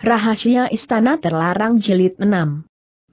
Rahasia Istana Terlarang Jilid 6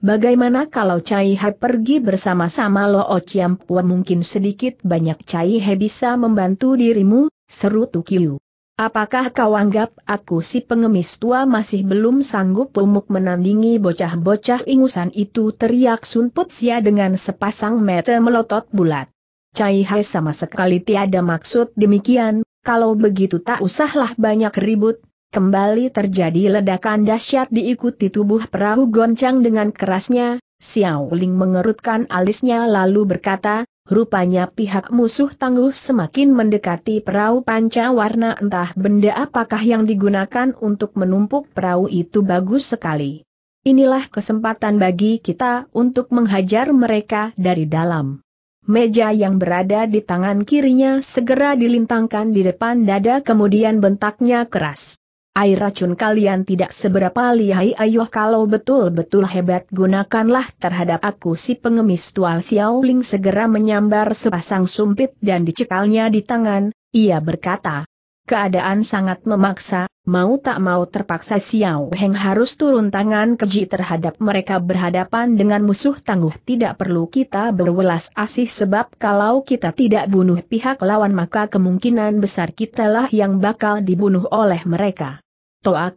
Bagaimana kalau Cai He pergi bersama-sama Lo Chiam Pua mungkin sedikit banyak Cai He bisa membantu dirimu, seru Tukiu. Apakah kau anggap aku si pengemis tua masih belum sanggup umuk menandingi bocah-bocah ingusan itu teriak Sun sia dengan sepasang mata melotot bulat. Cai He sama sekali tiada maksud demikian, kalau begitu tak usahlah banyak ribut, Kembali terjadi ledakan dahsyat diikuti tubuh perahu goncang dengan kerasnya, Xiao Ling mengerutkan alisnya lalu berkata, rupanya pihak musuh tangguh semakin mendekati perahu panca warna entah benda apakah yang digunakan untuk menumpuk perahu itu bagus sekali. Inilah kesempatan bagi kita untuk menghajar mereka dari dalam. Meja yang berada di tangan kirinya segera dilintangkan di depan dada kemudian bentaknya keras air racun kalian tidak seberapa lihai ayuh kalau betul-betul hebat gunakanlah terhadap aku si pengemis tual Xiaoling segera menyambar sepasang sumpit dan dicekalnya di tangan, ia berkata. Keadaan sangat memaksa, mau tak mau terpaksa Xiao Heng harus turun tangan keji terhadap mereka berhadapan dengan musuh tangguh tidak perlu kita berwelas asih sebab kalau kita tidak bunuh pihak lawan maka kemungkinan besar kitalah yang bakal dibunuh oleh mereka.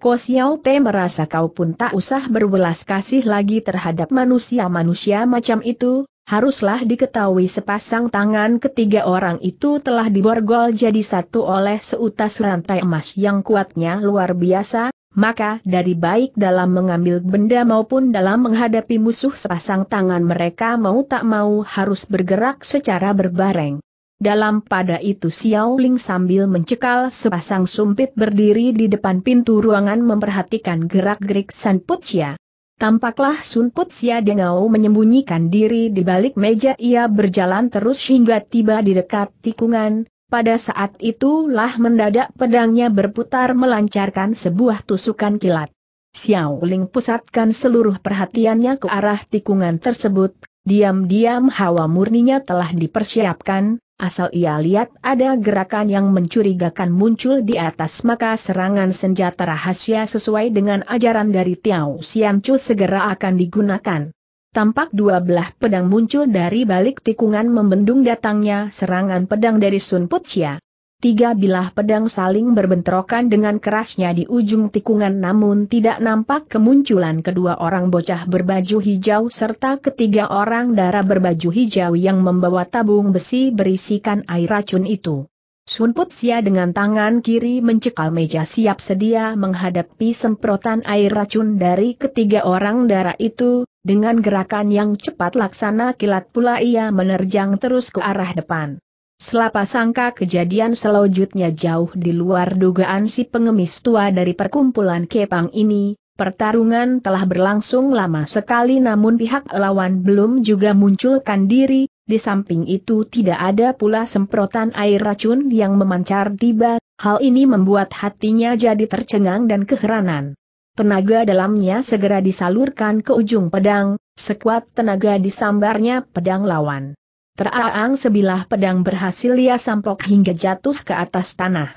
Ko Xiao Te merasa kau pun tak usah berbelas kasih lagi terhadap manusia-manusia macam itu, haruslah diketahui sepasang tangan ketiga orang itu telah diborgol jadi satu oleh seutas rantai emas yang kuatnya luar biasa, maka dari baik dalam mengambil benda maupun dalam menghadapi musuh sepasang tangan mereka mau tak mau harus bergerak secara berbareng. Dalam pada itu Xiao Ling sambil mencekal sepasang sumpit berdiri di depan pintu ruangan memperhatikan gerak-gerik Sun Putxia. Tampaklah Sun Putxia Dengau menyembunyikan diri di balik meja ia berjalan terus hingga tiba di dekat tikungan, pada saat itulah mendadak pedangnya berputar melancarkan sebuah tusukan kilat. Xiao Ling pusatkan seluruh perhatiannya ke arah tikungan tersebut, diam-diam hawa murninya telah dipersiapkan, Asal ia lihat ada gerakan yang mencurigakan muncul di atas maka serangan senjata rahasia sesuai dengan ajaran dari Tiao Xianchu segera akan digunakan. Tampak dua belah pedang muncul dari balik tikungan membendung datangnya serangan pedang dari Sun Putia. Tiga bilah pedang saling berbentrokan dengan kerasnya di ujung tikungan namun tidak nampak kemunculan kedua orang bocah berbaju hijau serta ketiga orang darah berbaju hijau yang membawa tabung besi berisikan air racun itu. Sun sia dengan tangan kiri mencekal meja siap sedia menghadapi semprotan air racun dari ketiga orang darah itu, dengan gerakan yang cepat laksana kilat pula ia menerjang terus ke arah depan. Selapa sangka kejadian selanjutnya jauh di luar dugaan si pengemis tua dari perkumpulan Kepang ini, pertarungan telah berlangsung lama sekali namun pihak lawan belum juga munculkan diri, di samping itu tidak ada pula semprotan air racun yang memancar tiba, hal ini membuat hatinya jadi tercengang dan keheranan. Tenaga dalamnya segera disalurkan ke ujung pedang, sekuat tenaga disambarnya pedang lawan. Teraang sebilah pedang berhasil ia sampok hingga jatuh ke atas tanah.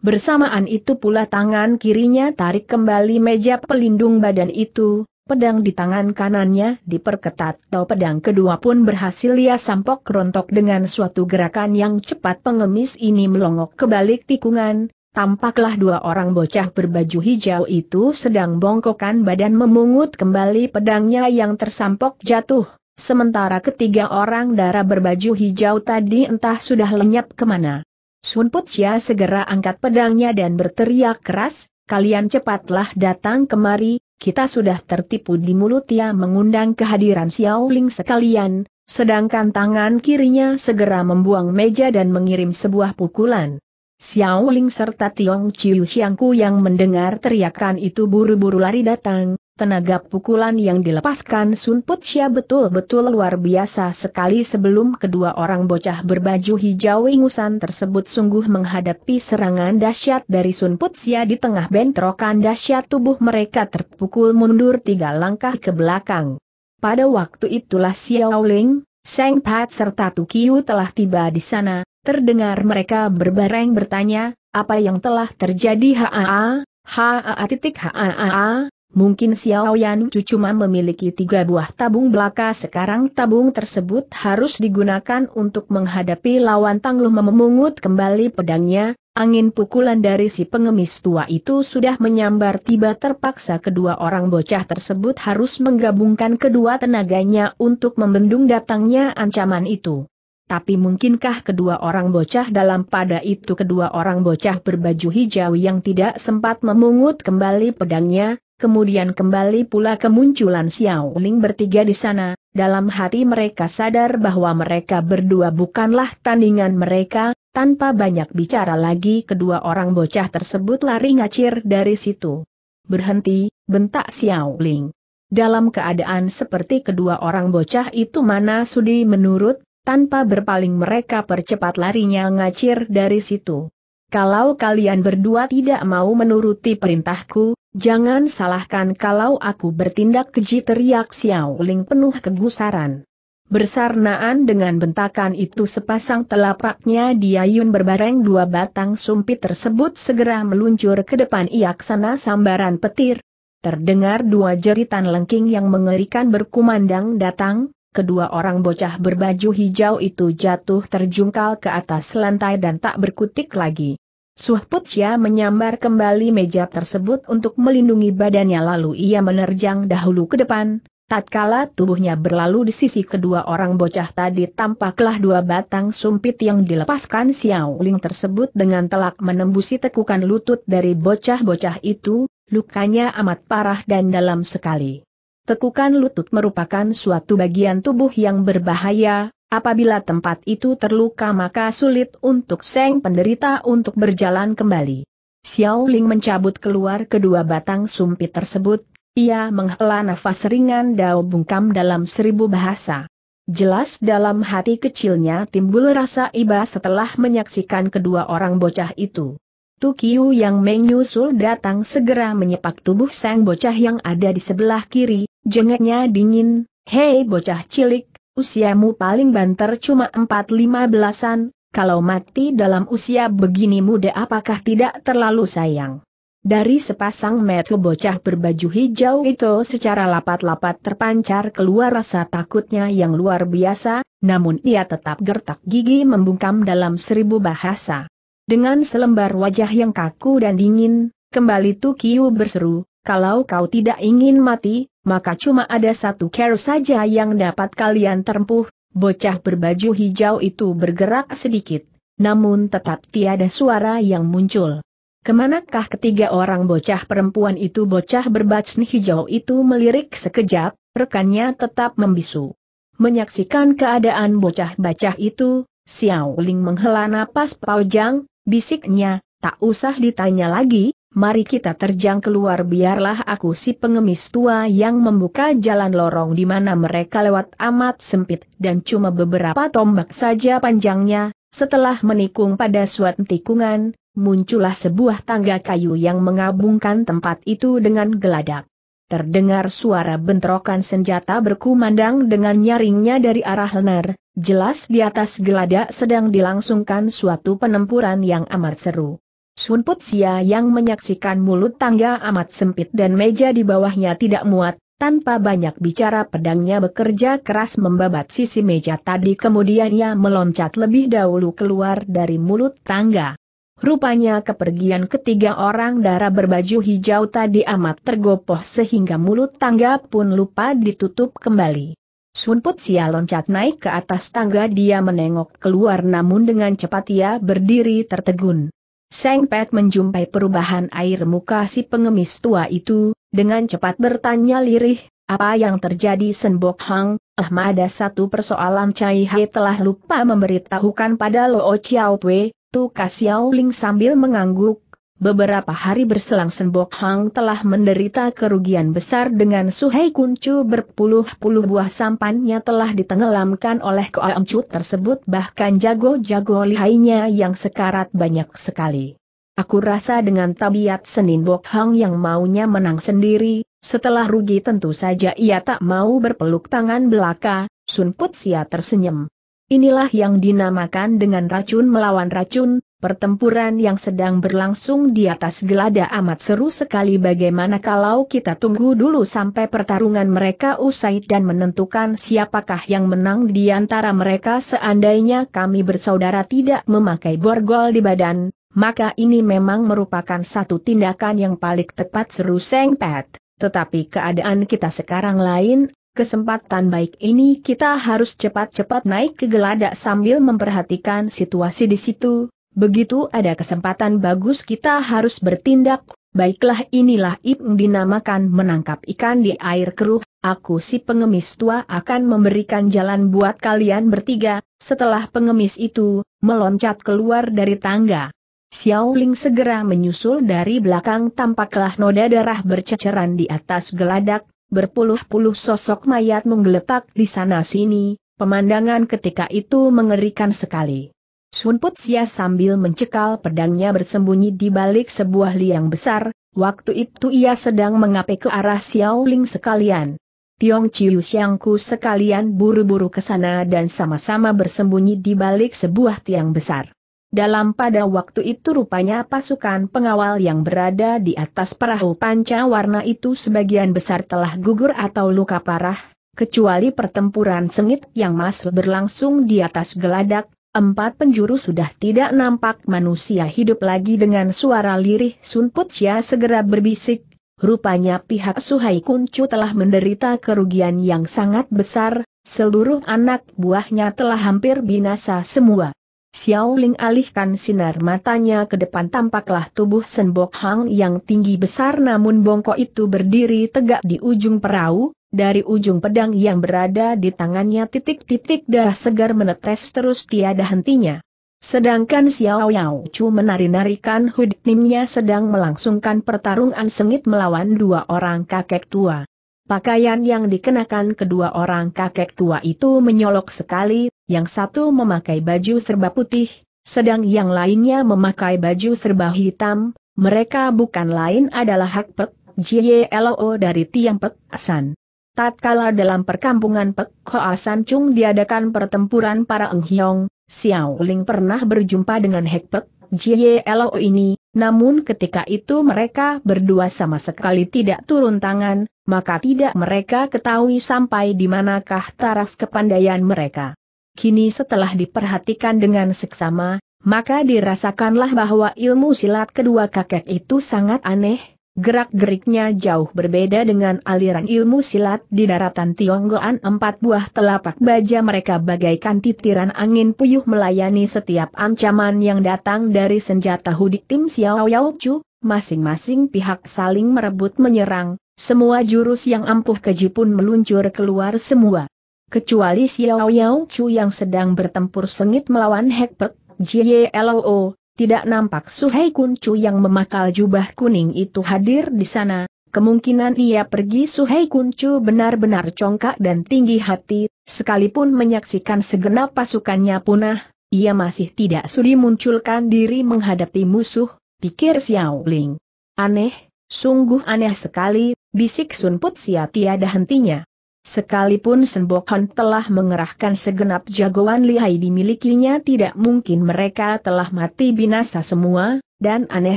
Bersamaan itu pula tangan kirinya tarik kembali meja pelindung badan itu, pedang di tangan kanannya diperketat. atau pedang kedua pun berhasil ia sampok rontok dengan suatu gerakan yang cepat pengemis ini melongok ke balik tikungan, Tampaklah dua orang bocah berbaju hijau itu sedang bongkokan badan memungut kembali pedangnya yang tersampok jatuh. Sementara ketiga orang darah berbaju hijau tadi entah sudah lenyap kemana. Sun Putia segera angkat pedangnya dan berteriak keras, kalian cepatlah datang kemari, kita sudah tertipu di mulut mulutnya mengundang kehadiran Xiao Ling sekalian, sedangkan tangan kirinya segera membuang meja dan mengirim sebuah pukulan. Xiao Ling serta Tiong Chiu Xiangku yang mendengar teriakan itu buru-buru lari datang, Tenaga pukulan yang dilepaskan Sun Putsya betul-betul luar biasa sekali sebelum kedua orang bocah berbaju hijau ingusan tersebut sungguh menghadapi serangan dahsyat dari Sun Putsya di tengah bentrokan dahsyat tubuh mereka terpukul mundur tiga langkah ke belakang. Pada waktu itulah Xiao Ling, Sheng Pat serta Tukiu telah tiba di sana, terdengar mereka berbareng bertanya, apa yang telah terjadi haa, haa titik haa Mungkin Xiao Yan Chu cuma memiliki tiga buah tabung belaka sekarang tabung tersebut harus digunakan untuk menghadapi lawan tangguh memungut kembali pedangnya, angin pukulan dari si pengemis tua itu sudah menyambar tiba terpaksa kedua orang bocah tersebut harus menggabungkan kedua tenaganya untuk membendung datangnya ancaman itu. Tapi mungkinkah kedua orang bocah dalam pada itu kedua orang bocah berbaju hijau yang tidak sempat memungut kembali pedangnya, kemudian kembali pula kemunculan Xiao Ling bertiga di sana, dalam hati mereka sadar bahwa mereka berdua bukanlah tandingan mereka, tanpa banyak bicara lagi kedua orang bocah tersebut lari ngacir dari situ. Berhenti, bentak Xiao Ling. Dalam keadaan seperti kedua orang bocah itu mana sudi menurut, tanpa berpaling mereka percepat larinya ngacir dari situ. Kalau kalian berdua tidak mau menuruti perintahku, Jangan salahkan kalau aku bertindak keji teriak Xiao Ling penuh kegusaran. Bersarnaan dengan bentakan itu sepasang telapaknya diayun berbareng dua batang sumpit tersebut segera meluncur ke depan iaksana sambaran petir. Terdengar dua jeritan lengking yang mengerikan berkumandang datang, kedua orang bocah berbaju hijau itu jatuh terjungkal ke atas lantai dan tak berkutik lagi. Suhputsia menyambar kembali meja tersebut untuk melindungi badannya lalu ia menerjang dahulu ke depan, tatkala tubuhnya berlalu di sisi kedua orang bocah tadi tampaklah dua batang sumpit yang dilepaskan Xiao Ling tersebut dengan telak menembusi tekukan lutut dari bocah-bocah itu, lukanya amat parah dan dalam sekali. Tekukan lutut merupakan suatu bagian tubuh yang berbahaya, Apabila tempat itu terluka maka sulit untuk Seng penderita untuk berjalan kembali. Xiao Ling mencabut keluar kedua batang sumpit tersebut, ia menghela nafas ringan dao bungkam dalam seribu bahasa. Jelas dalam hati kecilnya timbul rasa iba setelah menyaksikan kedua orang bocah itu. Tukiu yang menyusul datang segera menyepak tubuh sang bocah yang ada di sebelah kiri, jengeknya dingin, hei bocah cilik, Usiamu paling banter cuma empat lima belasan, kalau mati dalam usia begini muda apakah tidak terlalu sayang? Dari sepasang metu bocah berbaju hijau itu secara lapat-lapat terpancar keluar rasa takutnya yang luar biasa, namun ia tetap gertak gigi membungkam dalam seribu bahasa. Dengan selembar wajah yang kaku dan dingin, kembali Tukiu berseru, kalau kau tidak ingin mati, maka cuma ada satu care saja yang dapat kalian tempuh, bocah berbaju hijau itu bergerak sedikit, namun tetap tiada suara yang muncul. Kemanakah ketiga orang bocah perempuan itu bocah berbaju hijau itu melirik sekejap, rekannya tetap membisu. Menyaksikan keadaan bocah bocah itu, Xiao Ling menghela napas panjang, bisiknya, tak usah ditanya lagi, mari kita terjang keluar biarlah aku si pengemis tua yang membuka jalan lorong di mana mereka lewat amat sempit dan cuma beberapa tombak saja panjangnya, setelah menikung pada suatu tikungan, muncullah sebuah tangga kayu yang mengabungkan tempat itu dengan geladak. Terdengar suara bentrokan senjata berkumandang dengan nyaringnya dari arah Lener, jelas di atas geladak sedang dilangsungkan suatu penempuran yang amat seru. Sun Sia yang menyaksikan mulut tangga amat sempit dan meja di bawahnya tidak muat, tanpa banyak bicara pedangnya bekerja keras membabat sisi meja tadi kemudian ia meloncat lebih dahulu keluar dari mulut tangga. Rupanya kepergian ketiga orang darah berbaju hijau tadi amat tergopoh sehingga mulut tangga pun lupa ditutup kembali. Sunput Sia loncat naik ke atas tangga dia menengok keluar namun dengan cepat ia berdiri tertegun. Seng Pet menjumpai perubahan air muka si pengemis tua itu, dengan cepat bertanya lirih, apa yang terjadi Senbok Hang, ah ada satu persoalan Cai Hai telah lupa memberitahukan pada Lo Chiao Pue, Tu Kasiao Ling sambil mengangguk, Beberapa hari berselang Senbok Hang telah menderita kerugian besar dengan Suhei Kuncu berpuluh-puluh buah sampannya telah ditenggelamkan oleh Koamcu tersebut bahkan jago-jago lihainya yang sekarat banyak sekali. Aku rasa dengan tabiat Senin Bok Hang yang maunya menang sendiri, setelah rugi tentu saja ia tak mau berpeluk tangan belaka, Sun Putsia tersenyum. Inilah yang dinamakan dengan racun melawan racun, Pertempuran yang sedang berlangsung di atas gelada amat seru sekali bagaimana kalau kita tunggu dulu sampai pertarungan mereka usai dan menentukan siapakah yang menang di antara mereka seandainya kami bersaudara tidak memakai borgol di badan, maka ini memang merupakan satu tindakan yang paling tepat seru sengpet. Tetapi keadaan kita sekarang lain, Kesempatan baik ini kita harus cepat-cepat naik ke geladak sambil memperhatikan situasi di situ, Begitu ada kesempatan bagus kita harus bertindak, baiklah inilah Ibn dinamakan menangkap ikan di air keruh, aku si pengemis tua akan memberikan jalan buat kalian bertiga, setelah pengemis itu, meloncat keluar dari tangga. Xiao Ling segera menyusul dari belakang tampaklah noda darah berceceran di atas geladak, berpuluh-puluh sosok mayat menggeletak di sana-sini, pemandangan ketika itu mengerikan sekali. Sun Putsia sambil mencekal pedangnya bersembunyi di balik sebuah liang besar, waktu itu ia sedang mengapai ke arah Xiao Ling sekalian. Tiong Chiu Xiangku sekalian buru-buru ke sana dan sama-sama bersembunyi di balik sebuah tiang besar. Dalam pada waktu itu rupanya pasukan pengawal yang berada di atas perahu panca warna itu sebagian besar telah gugur atau luka parah, kecuali pertempuran sengit yang masih berlangsung di atas geladak, Empat penjuru sudah tidak nampak manusia hidup lagi dengan suara lirih Sun Putsia segera berbisik, Rupanya pihak Suhai Kuncu telah menderita kerugian yang sangat besar, seluruh anak buahnya telah hampir binasa semua. Xiao Ling alihkan sinar matanya ke depan tampaklah tubuh Senbok Hang yang tinggi besar namun bongkok itu berdiri tegak di ujung perahu, dari ujung pedang yang berada di tangannya titik-titik darah segar menetes terus tiada hentinya. Sedangkan Xiao Yao Chu menari-narikan hudnimnya sedang melangsungkan pertarungan sengit melawan dua orang kakek tua. Pakaian yang dikenakan kedua orang kakek tua itu menyolok sekali, yang satu memakai baju serba putih, sedang yang lainnya memakai baju serba hitam, mereka bukan lain adalah Hak Pek Jielo dari Tiang Pek Asan. Tatkala dalam perkampungan Pek Hoa San Chung diadakan pertempuran para Eng Hiong, Xiao Ling pernah berjumpa dengan Hek Pek Jie Lo ini, namun ketika itu mereka berdua sama sekali tidak turun tangan, maka tidak mereka ketahui sampai di manakah taraf kepandaian mereka. Kini setelah diperhatikan dengan seksama, maka dirasakanlah bahwa ilmu silat kedua kakek itu sangat aneh, Gerak-geriknya jauh berbeda dengan aliran ilmu silat di daratan Tionggoan empat buah telapak baja mereka bagaikan titiran angin puyuh melayani setiap ancaman yang datang dari senjata hudik tim Xiao Yao Chu, masing-masing pihak saling merebut menyerang, semua jurus yang ampuh keji pun meluncur keluar semua. Kecuali Xiao Yao Chu yang sedang bertempur sengit melawan Hekpek, Jie Loo, tidak nampak Suhai Kuncu yang memakal jubah kuning itu hadir di sana, kemungkinan ia pergi Suhai Kuncu benar-benar congkak dan tinggi hati, sekalipun menyaksikan segenap pasukannya punah, ia masih tidak sudi munculkan diri menghadapi musuh, pikir Xiao Ling. Aneh, sungguh aneh sekali, bisik Sun Put Sia tiada hentinya. Sekalipun Senbokhon telah mengerahkan segenap jagoan lihai dimilikinya tidak mungkin mereka telah mati binasa semua, dan aneh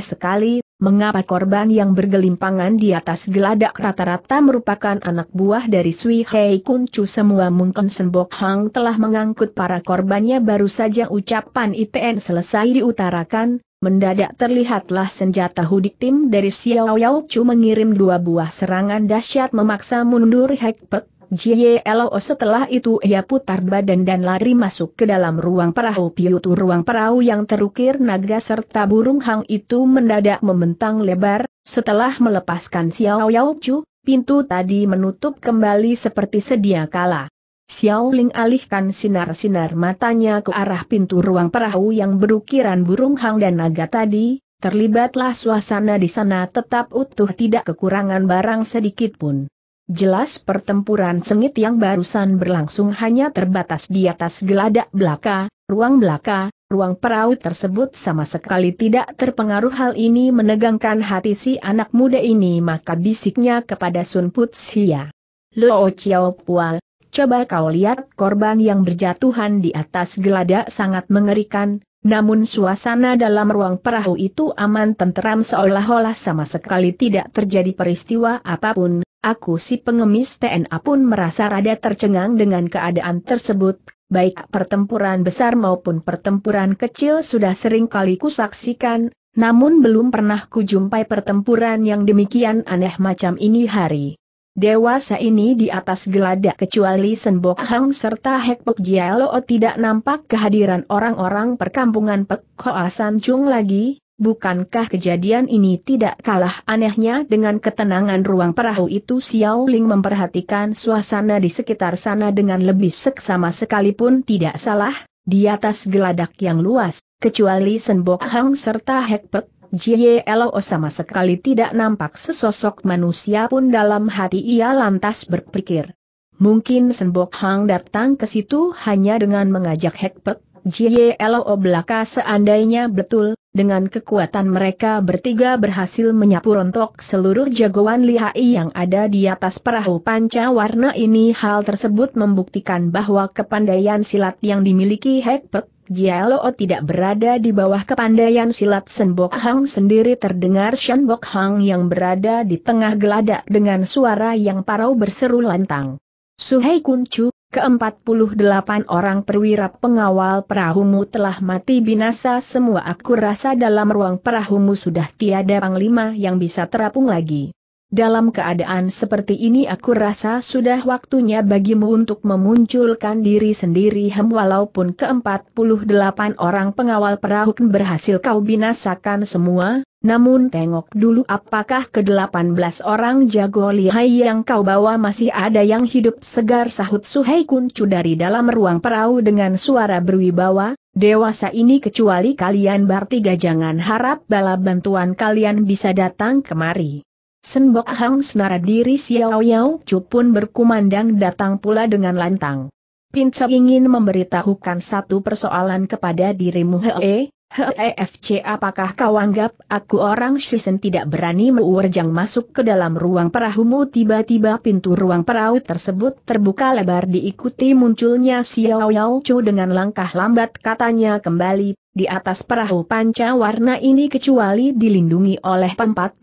sekali, mengapa korban yang bergelimpangan di atas geladak rata-rata merupakan anak buah dari Sui Hei Chu semua mungkin Senbok Hang telah mengangkut para korbannya baru saja ucapan ITN selesai diutarakan, Mendadak terlihatlah senjata hudik tim dari Xiao Yao Chu mengirim dua buah serangan dahsyat memaksa mundur Hek Pek, Jielo setelah itu ia putar badan dan lari masuk ke dalam ruang perahu piutu ruang perahu yang terukir naga serta burung hang itu mendadak membentang lebar, setelah melepaskan Xiao Yao Chu, pintu tadi menutup kembali seperti sedia kala. Xiao Ling alihkan sinar-sinar matanya ke arah pintu ruang perahu yang berukiran burung hang dan naga tadi, terlibatlah suasana di sana tetap utuh tidak kekurangan barang sedikit pun. Jelas pertempuran sengit yang barusan berlangsung hanya terbatas di atas geladak belaka, ruang belaka, ruang perahu tersebut sama sekali tidak terpengaruh hal ini menegangkan hati si anak muda ini maka bisiknya kepada Sun Putsia. Lo Chiao Pua, coba kau lihat korban yang berjatuhan di atas geladak sangat mengerikan, namun suasana dalam ruang perahu itu aman tenteram seolah-olah sama sekali tidak terjadi peristiwa apapun, Aku si pengemis TNA pun merasa rada tercengang dengan keadaan tersebut, baik pertempuran besar maupun pertempuran kecil sudah sering kali kusaksikan, namun belum pernah kujumpai pertempuran yang demikian aneh macam ini hari. Dewasa ini di atas geladak kecuali Senbok Hang serta Hek jialo tidak nampak kehadiran orang-orang perkampungan Pek Hoa San lagi, Bukankah kejadian ini tidak kalah anehnya dengan ketenangan ruang perahu itu Xiao Ling memperhatikan suasana di sekitar sana dengan lebih seksama sekalipun tidak salah, di atas geladak yang luas, kecuali Senbok Hang serta Hekpek, Jie Lo sama sekali tidak nampak sesosok manusia pun dalam hati ia lantas berpikir. Mungkin Senbok Hang datang ke situ hanya dengan mengajak Hekpek, Jie Lo belaka seandainya betul, dengan kekuatan mereka bertiga berhasil menyapu rontok seluruh jagoan lihai yang ada di atas perahu panca warna ini. Hal tersebut membuktikan bahwa kepandaian silat yang dimiliki Hekpek Jialo tidak berada di bawah kepandaian silat Senbok Hang sendiri terdengar Senbok Hang yang berada di tengah geladak dengan suara yang parau berseru lantang. Suhei Kuncu, ke-48 orang perwira pengawal perahumu telah mati binasa semua aku rasa dalam ruang perahumu sudah tiada panglima yang bisa terapung lagi. Dalam keadaan seperti ini aku rasa sudah waktunya bagimu untuk memunculkan diri sendiri hem walaupun ke-48 orang pengawal perahu berhasil kau binasakan semua, namun tengok dulu apakah ke-18 orang jago lihai yang kau bawa masih ada yang hidup segar sahut suhai Kuncu dari dalam ruang perahu dengan suara berwibawa, Dewasa ini kecuali kalian bertiga jangan harap bala bantuan kalian bisa datang kemari. Senbok Hang senara diri Xiao Yao Chu pun berkumandang datang pula dengan lantang. Pinca ingin memberitahukan satu persoalan kepada dirimu Hee, HEFC apakah kau anggap aku orang Shisen tidak berani meluarjang masuk ke dalam ruang perahumu tiba-tiba pintu ruang perahu tersebut terbuka lebar diikuti munculnya Xiao Yao Chu dengan langkah lambat katanya kembali, di atas perahu panca warna ini kecuali dilindungi oleh 48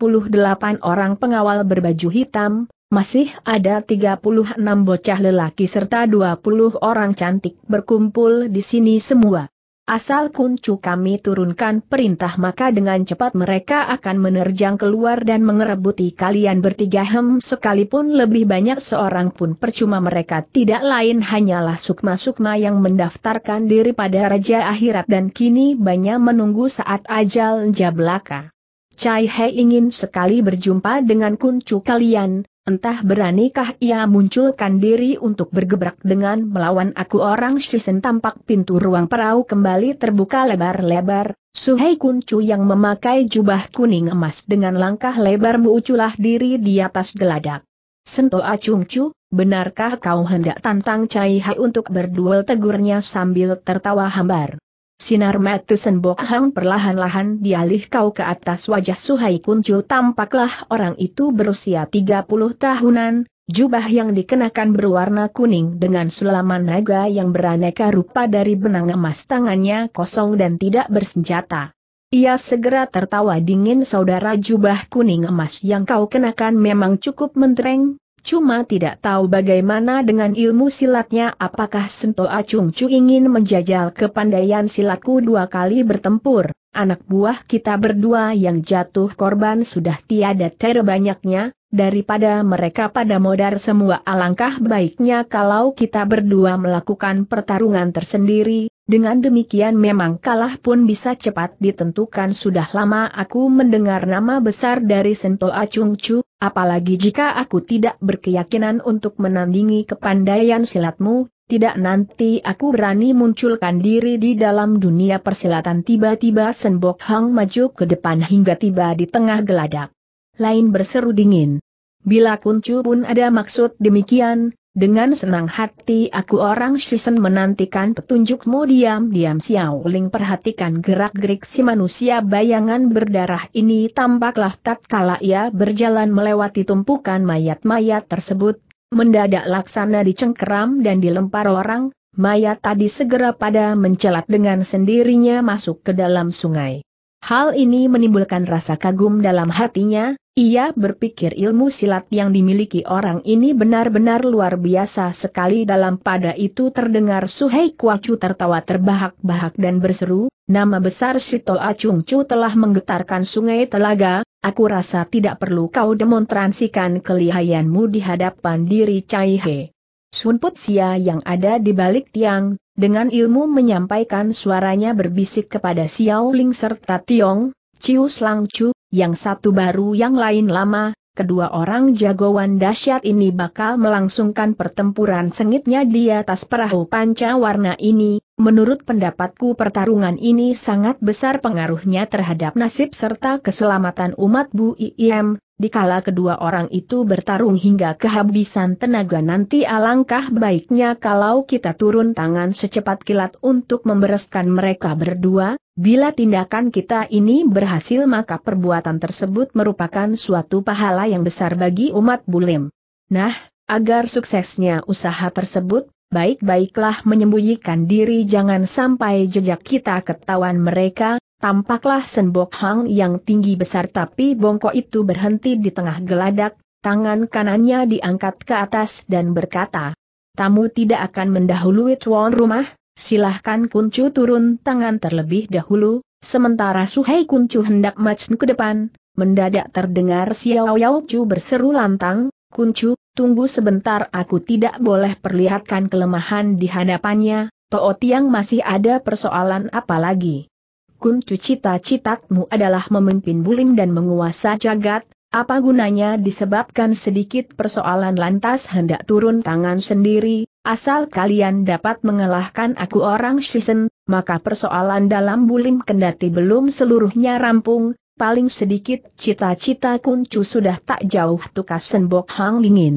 orang pengawal berbaju hitam, masih ada 36 bocah lelaki serta 20 orang cantik berkumpul di sini semua. Asal kuncu kami turunkan perintah maka dengan cepat mereka akan menerjang keluar dan mengerebuti kalian bertiga hem sekalipun lebih banyak seorang pun percuma mereka tidak lain hanyalah sukma-sukma yang mendaftarkan diri pada Raja Akhirat dan kini banyak menunggu saat ajal jablaka. Cai He ingin sekali berjumpa dengan kuncu kalian, entah beranikah ia munculkan diri untuk bergebrak dengan melawan aku orang Shisen tampak pintu ruang perahu kembali terbuka lebar-lebar, Suhei kuncu yang memakai jubah kuning emas dengan langkah lebar muculah diri di atas geladak. Sento Acungcu, benarkah kau hendak tantang Cai He untuk berduel tegurnya sambil tertawa hambar? Sinar mata Senbok Hang perlahan-lahan dialih kau ke atas wajah Suhai Kuncu tampaklah orang itu berusia 30 tahunan, jubah yang dikenakan berwarna kuning dengan sulaman naga yang beraneka rupa dari benang emas tangannya kosong dan tidak bersenjata. Ia segera tertawa dingin saudara jubah kuning emas yang kau kenakan memang cukup mentereng, Cuma tidak tahu bagaimana dengan ilmu silatnya apakah Sento Acung Cu ingin menjajal kepandaian silatku dua kali bertempur. Anak buah kita berdua yang jatuh korban sudah tiada terbanyaknya, daripada mereka pada modar semua alangkah baiknya kalau kita berdua melakukan pertarungan tersendiri, dengan demikian memang kalah pun bisa cepat ditentukan sudah lama aku mendengar nama besar dari Sento Acung Chu, apalagi jika aku tidak berkeyakinan untuk menandingi kepandaian silatmu, tidak nanti aku berani munculkan diri di dalam dunia persilatan tiba-tiba Senbok Hang maju ke depan hingga tiba di tengah geladak. Lain berseru dingin. Bila Kuncu pun ada maksud demikian, dengan senang hati aku orang Shisen menantikan petunjukmu diam-diam Xiao Ling perhatikan gerak-gerik si manusia bayangan berdarah ini tampaklah tatkala ia berjalan melewati tumpukan mayat-mayat tersebut, mendadak laksana dicengkeram dan dilempar orang, mayat tadi segera pada mencelat dengan sendirinya masuk ke dalam sungai. Hal ini menimbulkan rasa kagum dalam hatinya, ia berpikir ilmu silat yang dimiliki orang ini benar-benar luar biasa sekali dalam pada itu terdengar Suhei Kuacu tertawa terbahak-bahak dan berseru, nama besar Acung Chu telah menggetarkan sungai telaga, aku rasa tidak perlu kau demonstrasikan kelihayanmu di hadapan diri Cai He. Sun Putsia yang ada di balik tiang, dengan ilmu menyampaikan suaranya berbisik kepada Xiao Ling serta Tiong, Ciu Chu, yang satu baru yang lain lama, kedua orang jagoan dahsyat ini bakal melangsungkan pertempuran sengitnya di atas perahu panca warna ini, menurut pendapatku pertarungan ini sangat besar pengaruhnya terhadap nasib serta keselamatan umat Bu IIM, Dikala kedua orang itu bertarung hingga kehabisan tenaga nanti alangkah baiknya kalau kita turun tangan secepat kilat untuk membereskan mereka berdua, bila tindakan kita ini berhasil maka perbuatan tersebut merupakan suatu pahala yang besar bagi umat bulim. Nah, agar suksesnya usaha tersebut, baik-baiklah menyembunyikan diri jangan sampai jejak kita ketahuan mereka, Tampaklah senbok hang yang tinggi besar tapi bongkok itu berhenti di tengah geladak, tangan kanannya diangkat ke atas dan berkata, Tamu tidak akan mendahului tuan rumah, silahkan kuncu turun tangan terlebih dahulu, sementara suhai kuncu hendak maju ke depan, mendadak terdengar Xiao Yao Chu berseru lantang, Kuncu, tunggu sebentar aku tidak boleh perlihatkan kelemahan di hadapannya, Toot Tiang masih ada persoalan apalagi." kuncu cita-citamu adalah memimpin bulim dan menguasai jagat, apa gunanya disebabkan sedikit persoalan lantas hendak turun tangan sendiri, asal kalian dapat mengalahkan aku orang Shisen, maka persoalan dalam bulim kendati belum seluruhnya rampung, paling sedikit cita-cita kuncu sudah tak jauh tukas sembok hang dingin.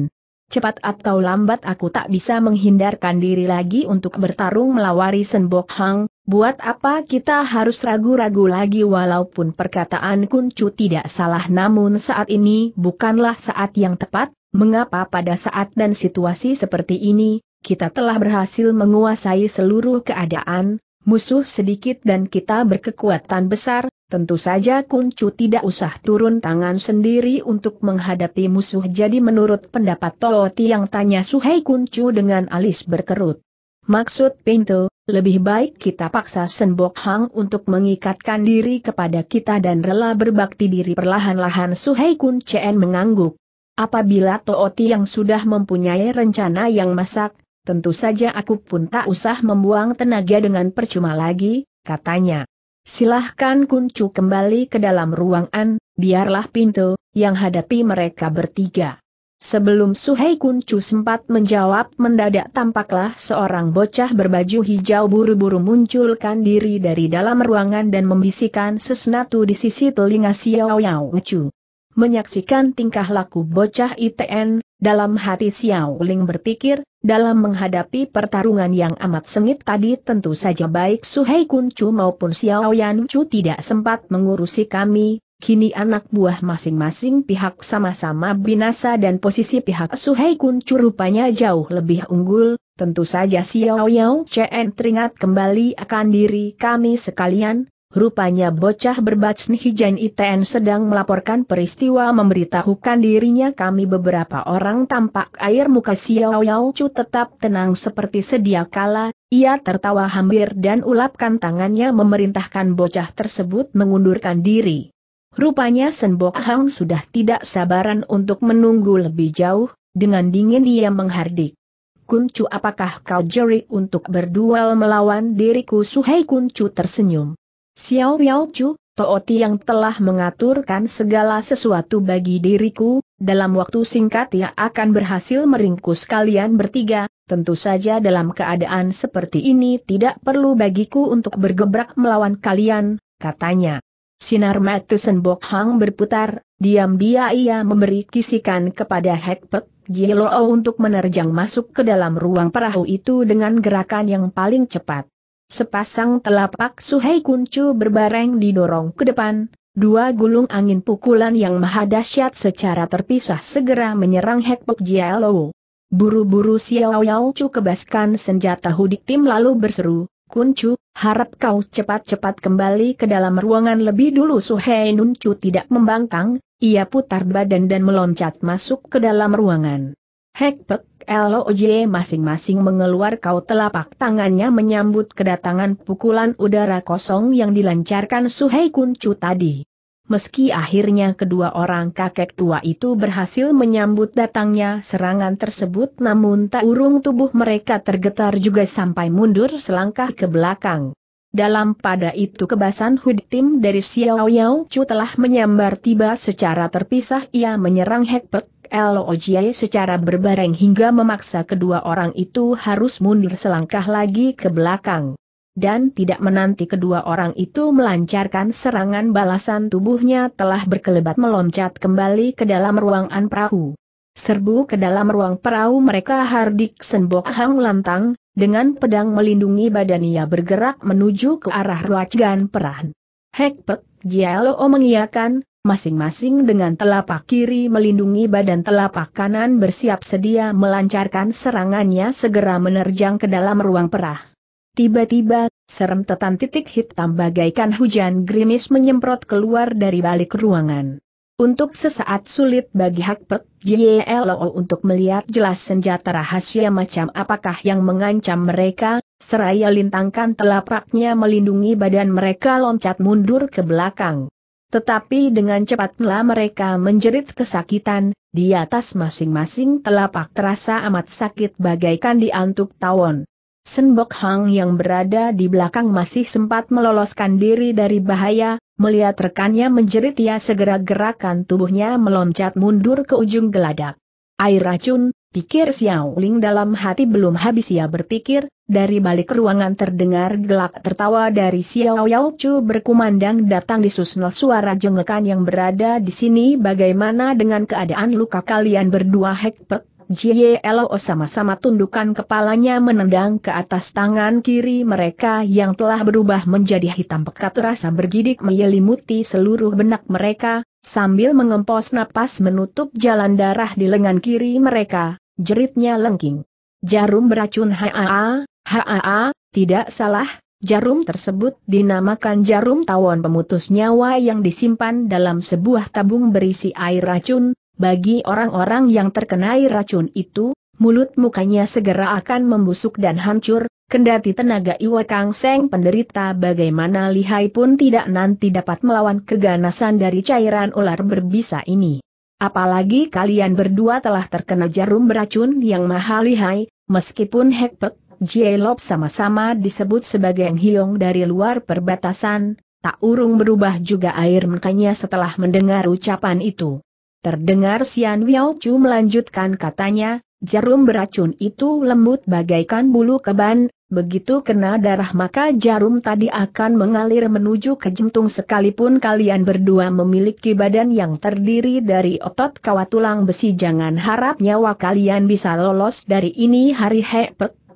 Cepat atau lambat aku tak bisa menghindarkan diri lagi untuk bertarung melawari Senbok Hang, Buat apa kita harus ragu-ragu lagi walaupun perkataan kuncu tidak salah namun saat ini bukanlah saat yang tepat, mengapa pada saat dan situasi seperti ini, kita telah berhasil menguasai seluruh keadaan, musuh sedikit dan kita berkekuatan besar, tentu saja kuncu tidak usah turun tangan sendiri untuk menghadapi musuh jadi menurut pendapat Toti yang tanya Suhei kuncu dengan alis berkerut. Maksud pintu, lebih baik kita paksa Senbok Hang untuk mengikatkan diri kepada kita dan rela berbakti diri perlahan-lahan Suhei Kun Chen mengangguk. Apabila Tooti yang sudah mempunyai rencana yang masak, tentu saja aku pun tak usah membuang tenaga dengan percuma lagi, katanya. Silahkan Kuncu kembali ke dalam ruangan, biarlah pintu yang hadapi mereka bertiga. Sebelum Suhei Kuncu sempat menjawab mendadak tampaklah seorang bocah berbaju hijau buru-buru munculkan diri dari dalam ruangan dan membisikkan sesuatu di sisi telinga Xiao Yao Chu. Menyaksikan tingkah laku bocah ITN, dalam hati Xiao Ling berpikir, dalam menghadapi pertarungan yang amat sengit tadi tentu saja baik Suhei Kuncu maupun Xiao Yan Chu tidak sempat mengurusi kami, Kini anak buah masing-masing pihak sama-sama binasa dan posisi pihak Suhei Kuncu rupanya jauh lebih unggul, tentu saja Xiao Yao Chen teringat kembali akan diri kami sekalian, rupanya bocah berbat Hijan ITN sedang melaporkan peristiwa memberitahukan dirinya kami beberapa orang tampak air muka Xiao Yao Chu tetap tenang seperti sedia kala, ia tertawa hampir dan ulapkan tangannya memerintahkan bocah tersebut mengundurkan diri. Rupanya Senbok Hang sudah tidak sabaran untuk menunggu lebih jauh, dengan dingin dia menghardik. Kuncu apakah kau jeri untuk berduel melawan diriku? Suhei Kuncu tersenyum. Xiao Yao Chu, Tooti yang telah mengaturkan segala sesuatu bagi diriku, dalam waktu singkat ia akan berhasil meringkus kalian bertiga, tentu saja dalam keadaan seperti ini tidak perlu bagiku untuk bergebrak melawan kalian, katanya. Sinar mata Senbok Hang berputar, diam-dia ia memberi kisikan kepada Hekpek Jiloo untuk menerjang masuk ke dalam ruang perahu itu dengan gerakan yang paling cepat. Sepasang telapak Suhei Kuncu berbareng didorong ke depan, dua gulung angin pukulan yang maha dahsyat secara terpisah segera menyerang Hekpek Jiloo. Buru-buru Xiao Yao Chu kebaskan senjata hudik tim lalu berseru, Kuncu, harap kau cepat-cepat kembali ke dalam ruangan lebih dulu Suhei Nuncu tidak membangkang, ia putar badan dan meloncat masuk ke dalam ruangan. Hekpek LOJ masing-masing mengeluar kau telapak tangannya menyambut kedatangan pukulan udara kosong yang dilancarkan Suhei Kuncu tadi meski akhirnya kedua orang kakek tua itu berhasil menyambut datangnya serangan tersebut namun tak urung tubuh mereka tergetar juga sampai mundur selangkah ke belakang. Dalam pada itu kebasan Hud tim dari Xiao Yao Chu telah menyambar tiba secara terpisah ia menyerang Hekpek Lojie secara berbareng hingga memaksa kedua orang itu harus mundur selangkah lagi ke belakang dan tidak menanti kedua orang itu melancarkan serangan balasan tubuhnya telah berkelebat meloncat kembali ke dalam ruangan perahu. Serbu ke dalam ruang perahu mereka Hardik Senbok Hang lantang, dengan pedang melindungi badannya bergerak menuju ke arah ruacgan Perahan. Hekpek, Jialo mengiyakan, masing-masing dengan telapak kiri melindungi badan telapak kanan bersiap sedia melancarkan serangannya segera menerjang ke dalam ruang perahu. Tiba-tiba, serem tetan titik hitam bagaikan hujan gerimis menyemprot keluar dari balik ruangan. Untuk sesaat sulit bagi Hak Pek JLO untuk melihat jelas senjata rahasia macam apakah yang mengancam mereka, seraya lintangkan telapaknya melindungi badan mereka loncat mundur ke belakang. Tetapi dengan cepatlah mereka menjerit kesakitan, di atas masing-masing telapak terasa amat sakit bagaikan diantuk tawon. Senbok Hang yang berada di belakang masih sempat meloloskan diri dari bahaya, melihat rekannya menjerit ia segera gerakan tubuhnya meloncat mundur ke ujung geladak. Air racun, pikir Xiao Ling dalam hati belum habis ia berpikir, dari balik ruangan terdengar gelak tertawa dari Xiao Yao Chu berkumandang datang di disusul suara jengekan yang berada di sini bagaimana dengan keadaan luka kalian berdua hekpek, JLO sama-sama tundukkan kepalanya menendang ke atas tangan kiri mereka yang telah berubah menjadi hitam pekat rasa bergidik menyelimuti seluruh benak mereka, sambil mengempos napas menutup jalan darah di lengan kiri mereka, jeritnya lengking. Jarum beracun HAA, HAA, tidak salah, Jarum tersebut dinamakan jarum tawon pemutus nyawa yang disimpan dalam sebuah tabung berisi air racun, bagi orang-orang yang terkenai racun itu, mulut mukanya segera akan membusuk dan hancur, kendati tenaga Iwa Kang Seng penderita bagaimana lihai pun tidak nanti dapat melawan keganasan dari cairan ular berbisa ini. Apalagi kalian berdua telah terkena jarum beracun yang mahal lihai, meskipun Hekpek, Jielop sama-sama disebut sebagai yang Hyong dari luar perbatasan, tak urung berubah juga air mukanya setelah mendengar ucapan itu. Terdengar Xian Wiao Chu melanjutkan katanya, jarum beracun itu lembut bagaikan bulu keban, begitu kena darah maka jarum tadi akan mengalir menuju ke jantung sekalipun kalian berdua memiliki badan yang terdiri dari otot kawat tulang besi jangan harap nyawa kalian bisa lolos dari ini hari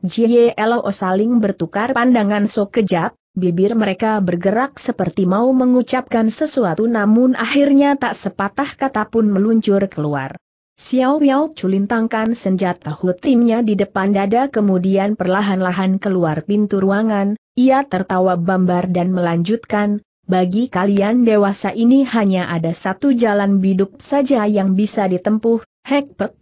Jie Elo saling bertukar pandangan sekejap. kejap, bibir mereka bergerak seperti mau mengucapkan sesuatu namun akhirnya tak sepatah kata pun meluncur keluar. Xiao Yao culintangkan senjata hutimnya di depan dada kemudian perlahan-lahan keluar pintu ruangan, ia tertawa bambar dan melanjutkan, bagi kalian dewasa ini hanya ada satu jalan biduk saja yang bisa ditempuh, Hek Pek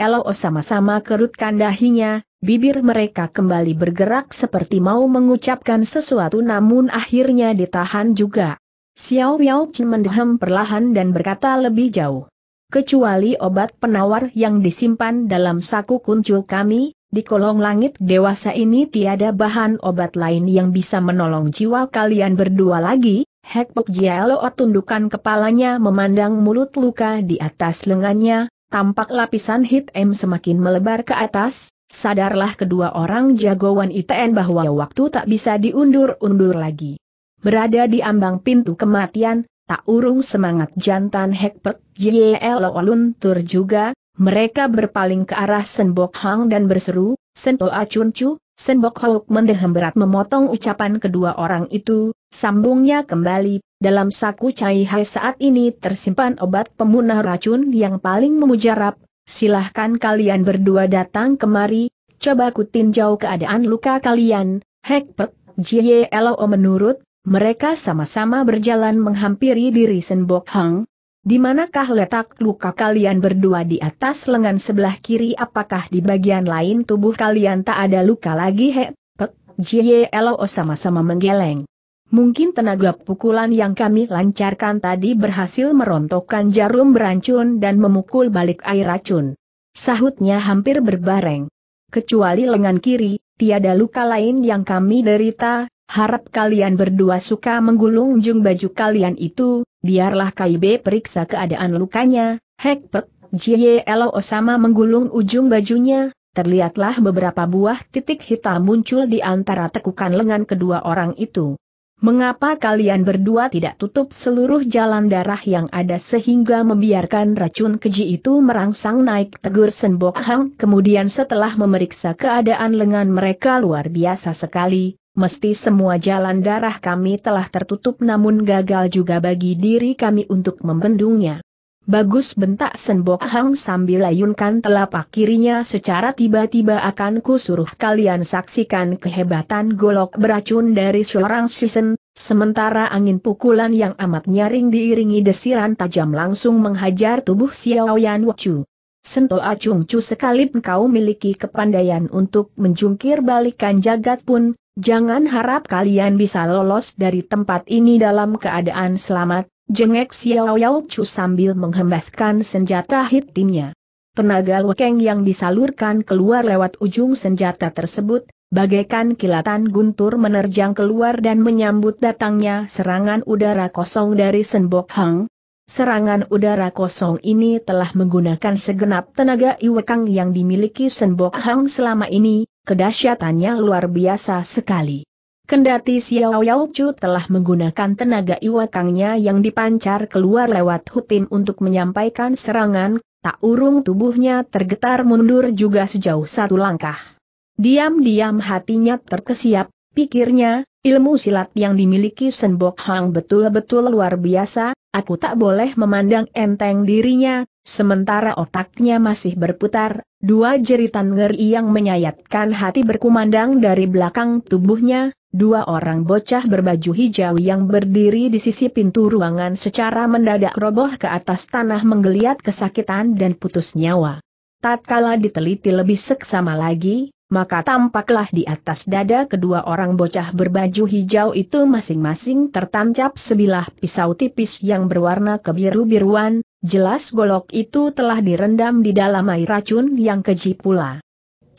elo sama-sama kerutkan dahinya, Bibir mereka kembali bergerak seperti mau mengucapkan sesuatu namun akhirnya ditahan juga. Xiao Yao Chen mendehem perlahan dan berkata lebih jauh. Kecuali obat penawar yang disimpan dalam saku kuncul kami, di kolong langit dewasa ini tiada bahan obat lain yang bisa menolong jiwa kalian berdua lagi, Hek Pok Jialo tundukkan kepalanya memandang mulut luka di atas lengannya, tampak lapisan hitam semakin melebar ke atas, Sadarlah kedua orang jagoan ITN bahwa waktu tak bisa diundur-undur lagi. Berada di ambang pintu kematian, tak urung semangat jantan Hekpet, J.L.O. luntur juga, mereka berpaling ke arah Senbok Hang dan berseru, Sento Acuncu, Senbok Hauk mendehem berat memotong ucapan kedua orang itu, sambungnya kembali, dalam saku Cai Hai saat ini tersimpan obat pemunah racun yang paling memujarab, silahkan kalian berdua datang kemari, coba kutinjau jauh keadaan luka kalian, Hekpek, jyelo menurut, mereka sama-sama berjalan menghampiri diri Senbok Hang. Dimanakah letak luka kalian berdua di atas lengan sebelah kiri apakah di bagian lain tubuh kalian tak ada luka lagi hek, pek, sama-sama menggeleng. Mungkin tenaga pukulan yang kami lancarkan tadi berhasil merontokkan jarum beracun dan memukul balik air racun. Sahutnya hampir berbareng. Kecuali lengan kiri, tiada luka lain yang kami derita, harap kalian berdua suka menggulung ujung baju kalian itu, biarlah KIB periksa keadaan lukanya, Hekpek, elo osama menggulung ujung bajunya, terlihatlah beberapa buah titik hitam muncul di antara tekukan lengan kedua orang itu. Mengapa kalian berdua tidak tutup seluruh jalan darah yang ada sehingga membiarkan racun keji itu merangsang naik tegur Senbok Hang? Kemudian setelah memeriksa keadaan lengan mereka luar biasa sekali, mesti semua jalan darah kami telah tertutup namun gagal juga bagi diri kami untuk membendungnya. Bagus bentak Senbok Hang sambil layunkan telapak kirinya secara tiba-tiba akan kusuruh kalian saksikan kehebatan golok beracun dari seorang sisen, sementara angin pukulan yang amat nyaring diiringi desiran tajam langsung menghajar tubuh Xiao Yan Wuchu. Sento Acung Cu sekalip kau miliki kepandaian untuk menjungkir balikan jagat pun, jangan harap kalian bisa lolos dari tempat ini dalam keadaan selamat, Jengek Xiao Yao Chu sambil menghembaskan senjata hitamnya. Tenaga lekeng yang disalurkan keluar lewat ujung senjata tersebut, bagaikan kilatan guntur menerjang keluar dan menyambut datangnya serangan udara kosong dari Senbok Hang. Serangan udara kosong ini telah menggunakan segenap tenaga iwekang yang dimiliki Senbok Hang selama ini, kedahsyatannya luar biasa sekali. Kendati Xiao Yao Chu telah menggunakan tenaga iwakangnya yang dipancar keluar lewat hutin untuk menyampaikan serangan, tak urung tubuhnya tergetar mundur juga sejauh satu langkah. Diam-diam hatinya terkesiap, pikirnya, ilmu silat yang dimiliki Senbok Hang betul-betul luar biasa, aku tak boleh memandang enteng dirinya, sementara otaknya masih berputar, dua jeritan ngeri yang menyayatkan hati berkumandang dari belakang tubuhnya, Dua orang bocah berbaju hijau yang berdiri di sisi pintu ruangan secara mendadak roboh ke atas tanah menggeliat kesakitan dan putus nyawa. Tatkala diteliti lebih seksama lagi, maka tampaklah di atas dada kedua orang bocah berbaju hijau itu masing-masing tertancap sebilah pisau tipis yang berwarna kebiru-biruan, jelas golok itu telah direndam di dalam air racun yang keji pula.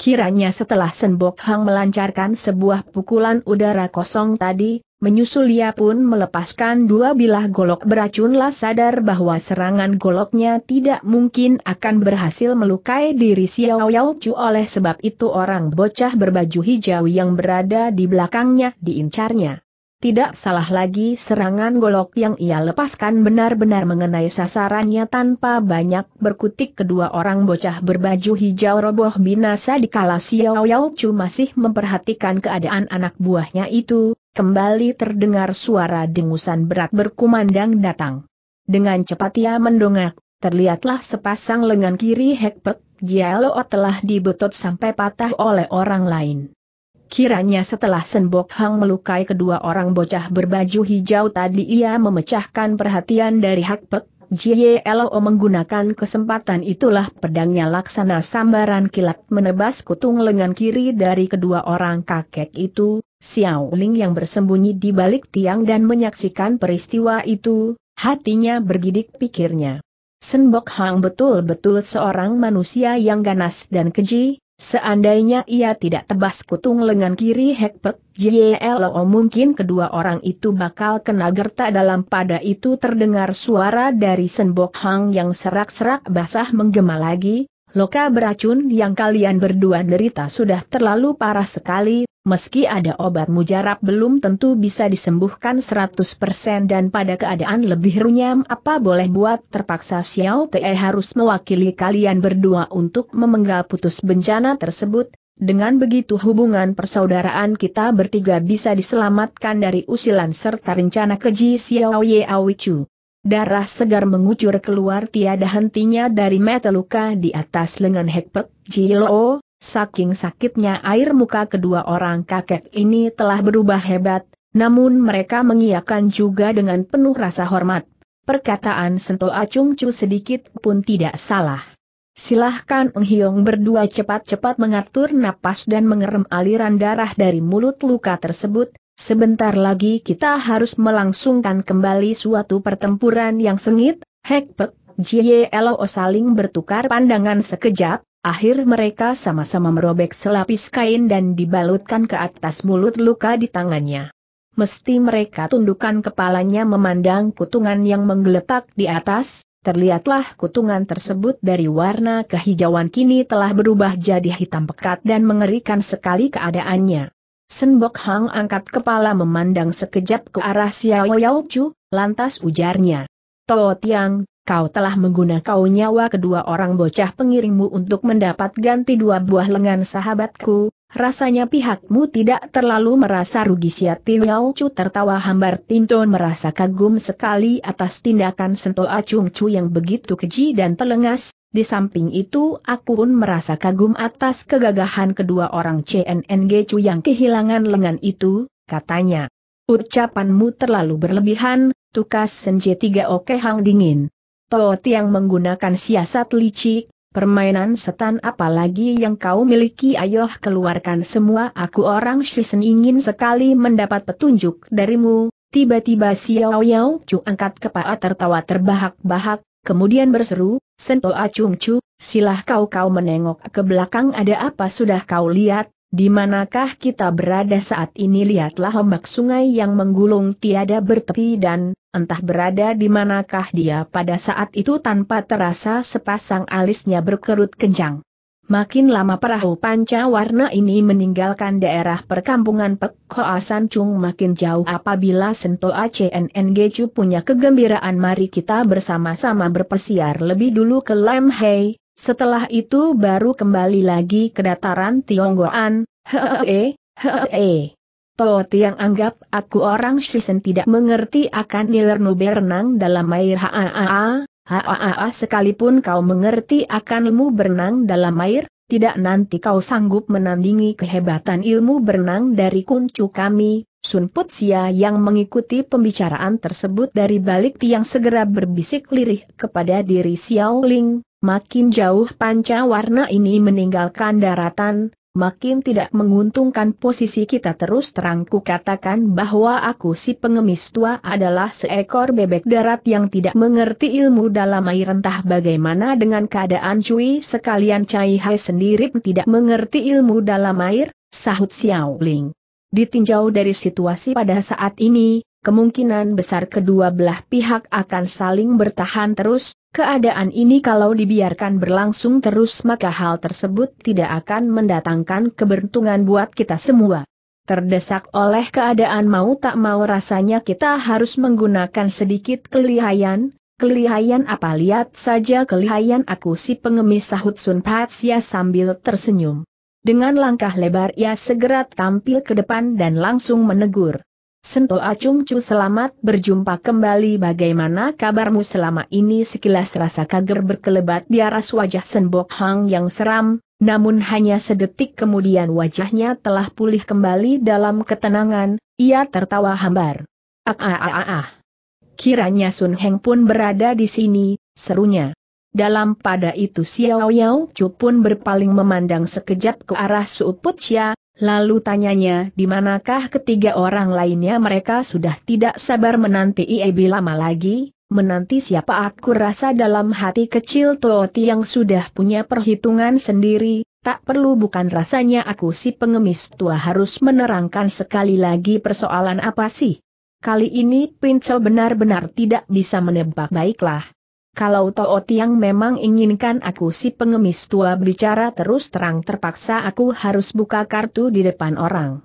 Kiranya setelah Senbok Hang melancarkan sebuah pukulan udara kosong tadi, menyusul ia pun melepaskan dua bilah golok beracunlah sadar bahwa serangan goloknya tidak mungkin akan berhasil melukai diri Xiao Yao Chu oleh sebab itu orang bocah berbaju hijau yang berada di belakangnya diincarnya. Tidak salah lagi serangan golok yang ia lepaskan benar-benar mengenai sasarannya tanpa banyak berkutik kedua orang bocah berbaju hijau roboh binasa di kala Xiao Yao Chu masih memperhatikan keadaan anak buahnya itu, kembali terdengar suara dengusan berat berkumandang datang. Dengan cepat ia mendongak, terlihatlah sepasang lengan kiri Hekpek Jialo telah dibetot sampai patah oleh orang lain. Kiranya setelah Senbok Hang melukai kedua orang bocah berbaju hijau tadi ia memecahkan perhatian dari Hak Pek, JLO menggunakan kesempatan itulah pedangnya laksana sambaran kilat menebas kutung lengan kiri dari kedua orang kakek itu, Xiao Ling yang bersembunyi di balik tiang dan menyaksikan peristiwa itu, hatinya bergidik pikirnya. Senbok Hang betul-betul seorang manusia yang ganas dan keji, Seandainya ia tidak tebas kutung lengan kiri Hekpek, JLO mungkin kedua orang itu bakal kena gerta dalam pada itu terdengar suara dari Senbok Hang yang serak-serak basah menggema lagi, Loka beracun yang kalian berdua derita sudah terlalu parah sekali, meski ada obat mujarab belum tentu bisa disembuhkan 100% dan pada keadaan lebih runyam apa boleh buat terpaksa Xiao Te harus mewakili kalian berdua untuk memenggal putus bencana tersebut, dengan begitu hubungan persaudaraan kita bertiga bisa diselamatkan dari usilan serta rencana keji Xiao Ye Awichu. Darah segar mengucur keluar tiada hentinya dari mata luka di atas lengan Hekpek Jilo, saking sakitnya air muka kedua orang kakek ini telah berubah hebat, namun mereka mengiakan juga dengan penuh rasa hormat. Perkataan Sento Acung Cu sedikit pun tidak salah. Silahkan Ng Hiong berdua cepat-cepat mengatur napas dan mengerem aliran darah dari mulut luka tersebut, Sebentar lagi kita harus melangsungkan kembali suatu pertempuran yang sengit, Hekpek, Jielo saling bertukar pandangan sekejap, akhir mereka sama-sama merobek selapis kain dan dibalutkan ke atas mulut luka di tangannya. Mesti mereka tundukkan kepalanya memandang kutungan yang menggeletak di atas, terlihatlah kutungan tersebut dari warna kehijauan kini telah berubah jadi hitam pekat dan mengerikan sekali keadaannya. Senbok Hang angkat kepala memandang sekejap ke arah Xiao Yao Chu, lantas ujarnya. Tuo Tiang, kau telah menggunakan kau nyawa kedua orang bocah pengiringmu untuk mendapat ganti dua buah lengan sahabatku, rasanya pihakmu tidak terlalu merasa rugi Siati Yao Chu tertawa hambar pintu merasa kagum sekali atas tindakan Sento Acung Chu yang begitu keji dan telengas, di samping itu aku pun merasa kagum atas kegagahan kedua orang CNNG Chu yang kehilangan lengan itu, katanya. Ucapanmu terlalu berlebihan, tukas senje tiga oke hang dingin. Toot yang menggunakan siasat licik, permainan setan apalagi yang kau miliki ayoh keluarkan semua aku orang Shisen ingin sekali mendapat petunjuk darimu. Tiba-tiba Xiao Yao Chu angkat kepala tertawa terbahak-bahak, kemudian berseru, Sento Acung Chu, silah kau kau menengok ke belakang ada apa sudah kau lihat, di manakah kita berada saat ini lihatlah ombak sungai yang menggulung tiada bertepi dan, entah berada di manakah dia pada saat itu tanpa terasa sepasang alisnya berkerut kencang. Makin lama perahu panca warna ini meninggalkan daerah perkampungan Pek Hoa San Chung makin jauh apabila ACNNG Chu punya kegembiraan mari kita bersama-sama berpesiar lebih dulu ke Lam Hei, setelah itu baru kembali lagi ke dataran Tionggoan, hehehe, hehehe. Toh Tiang anggap aku orang Shisen tidak mengerti akan nilernu berenang dalam air haa Haa sekalipun kau mengerti akan ilmu berenang dalam air, tidak nanti kau sanggup menandingi kehebatan ilmu berenang dari kuncu kami, Sun Putsia yang mengikuti pembicaraan tersebut dari balik tiang segera berbisik lirih kepada diri Xiao Ling, makin jauh panca warna ini meninggalkan daratan, makin tidak menguntungkan posisi kita terus terang ku katakan bahwa aku si pengemis tua adalah seekor bebek darat yang tidak mengerti ilmu dalam air entah bagaimana dengan keadaan cuy sekalian Cai Hai sendiri tidak mengerti ilmu dalam air, sahut Xiao Ling. Ditinjau dari situasi pada saat ini, kemungkinan besar kedua belah pihak akan saling bertahan terus, Keadaan ini kalau dibiarkan berlangsung terus maka hal tersebut tidak akan mendatangkan keberuntungan buat kita semua. Terdesak oleh keadaan mau tak mau rasanya kita harus menggunakan sedikit kelihayan, kelihayan apa lihat saja kelihayan aku si pengemis sahut Sun Patsia sambil tersenyum. Dengan langkah lebar ia segera tampil ke depan dan langsung menegur. Sento Acung Cu selamat berjumpa kembali bagaimana kabarmu selama ini sekilas rasa kager berkelebat di arah wajah Senbok Hang yang seram, namun hanya sedetik kemudian wajahnya telah pulih kembali dalam ketenangan, ia tertawa hambar. Ah ah ah ah, ah. Kiranya Sun Heng pun berada di sini, serunya. Dalam pada itu Xiao Yao Chu pun berpaling memandang sekejap ke arah Su Put Chia, Lalu tanyanya di manakah ketiga orang lainnya mereka sudah tidak sabar menanti Iebi lama lagi, menanti siapa aku rasa dalam hati kecil Toto yang sudah punya perhitungan sendiri, tak perlu bukan rasanya aku si pengemis tua harus menerangkan sekali lagi persoalan apa sih. Kali ini Pincel benar-benar tidak bisa menebak baiklah kalau Tao Tiang memang inginkan aku si pengemis tua bicara terus terang terpaksa aku harus buka kartu di depan orang.